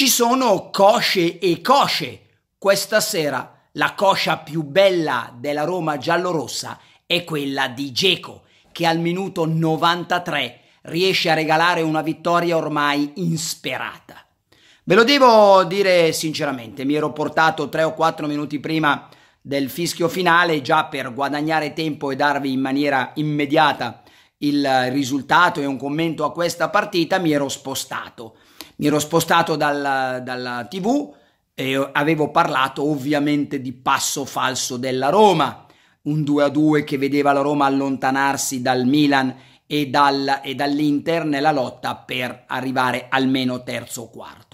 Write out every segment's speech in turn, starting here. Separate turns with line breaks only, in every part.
Ci sono cosce e cosce. Questa sera la coscia più bella della Roma giallorossa è quella di Geco, che al minuto 93 riesce a regalare una vittoria ormai insperata. Ve lo devo dire sinceramente, mi ero portato 3 o 4 minuti prima del fischio finale già per guadagnare tempo e darvi in maniera immediata il risultato e un commento a questa partita mi ero spostato mi ero spostato dalla, dalla TV e avevo parlato ovviamente di passo falso della Roma, un 2-2 a che vedeva la Roma allontanarsi dal Milan e, dal, e dall'Inter nella lotta per arrivare almeno terzo o quarto.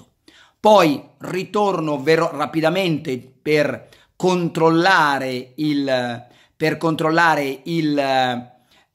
Poi ritorno vero, rapidamente per controllare il, per controllare il,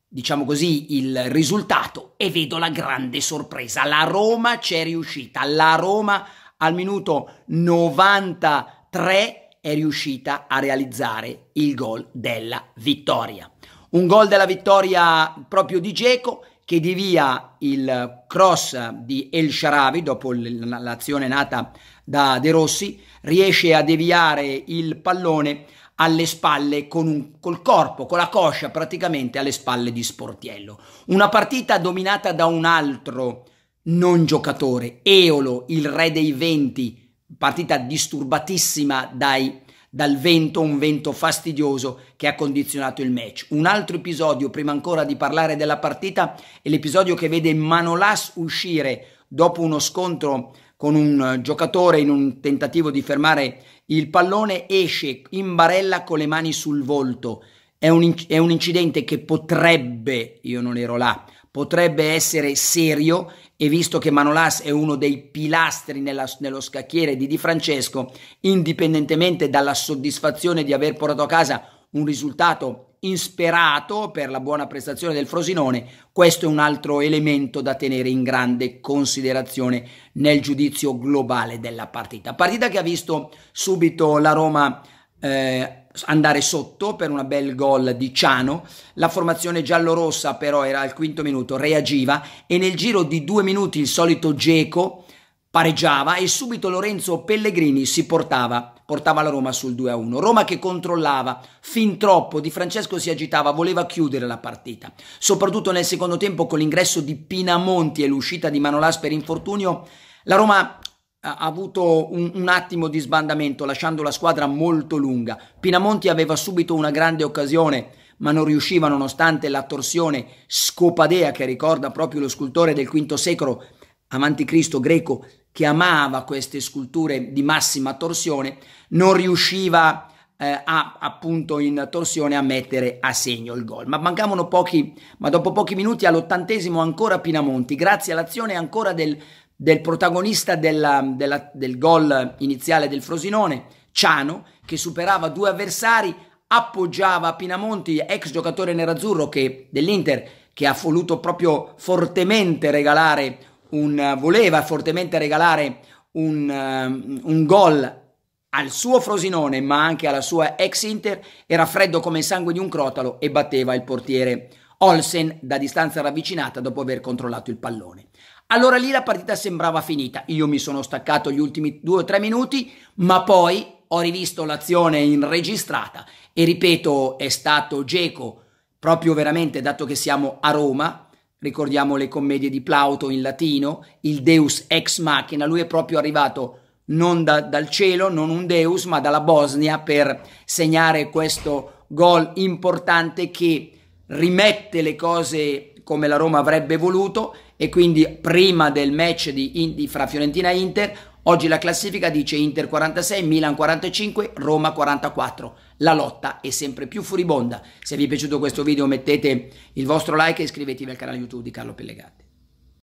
diciamo così, il risultato e vedo la grande sorpresa. La Roma c'è riuscita. La Roma al minuto 93 è riuscita a realizzare il gol della vittoria. Un gol della vittoria proprio di Geco che divia il cross di El Sharavi dopo l'azione nata da De Rossi, riesce a deviare il pallone alle spalle, con un, col corpo, con la coscia praticamente alle spalle di Sportiello. Una partita dominata da un altro non giocatore, Eolo, il re dei venti, partita disturbatissima dai dal vento, un vento fastidioso che ha condizionato il match. Un altro episodio, prima ancora di parlare della partita, è l'episodio che vede Manolas uscire dopo uno scontro con un eh, giocatore in un tentativo di fermare il pallone, esce in barella con le mani sul volto. È un, è un incidente che potrebbe, io non ero là, potrebbe essere serio e visto che Manolas è uno dei pilastri nella, nello scacchiere di Di Francesco, indipendentemente dalla soddisfazione di aver portato a casa un risultato insperato per la buona prestazione del Frosinone, questo è un altro elemento da tenere in grande considerazione nel giudizio globale della partita. Partita che ha visto subito la Roma eh, andare sotto per una bel gol di Ciano, la formazione giallorossa però era al quinto minuto, reagiva e nel giro di due minuti il solito Geco pareggiava e subito Lorenzo Pellegrini si portava, portava la Roma sul 2-1. Roma che controllava fin troppo, Di Francesco si agitava, voleva chiudere la partita. Soprattutto nel secondo tempo con l'ingresso di Pinamonti e l'uscita di Manolas per infortunio, la Roma ha avuto un, un, attimo di sbandamento lasciando la squadra molto lunga. Pinamonti aveva subito una grande occasione ma non riusciva nonostante la torsione scopadea che ricorda proprio lo scultore del V secolo avanti Cristo greco che amava queste sculture di massima torsione, non riusciva eh, a, appunto in torsione a mettere a segno il gol. Ma mancavano pochi, ma dopo pochi minuti all'ottantesimo ancora Pinamonti, grazie all'azione ancora del, del protagonista della, della, del gol iniziale del Frosinone, Ciano, che superava due avversari, appoggiava Pinamonti, ex giocatore nerazzurro che, dell'Inter, che ha voluto proprio fortemente regalare un, eh, voleva fortemente regalare un, eh, un gol al suo Frosinone, ma anche alla sua ex Inter, era freddo come il sangue di un crotalo e batteva il portiere Olsen da distanza ravvicinata dopo aver controllato il pallone. Allora lì la partita sembrava finita. Io mi sono staccato gli ultimi due o tre minuti, ma poi ho rivisto l'azione in registrata e ripeto, è stato Geco proprio veramente, dato che siamo a Roma, ricordiamo le commedie di Plauto in latino, il Deus ex machina, lui è proprio arrivato non da, dal cielo, non un Deus, ma dalla Bosnia per segnare questo gol importante che rimette le cose come la Roma avrebbe voluto e quindi prima del match di, di fra Fiorentina e Inter Oggi la classifica dice Inter 46, Milan 45, Roma 44. La lotta è sempre più furibonda. Se vi è piaciuto questo video mettete il vostro like e iscrivetevi al canale YouTube di Carlo Pellegatti.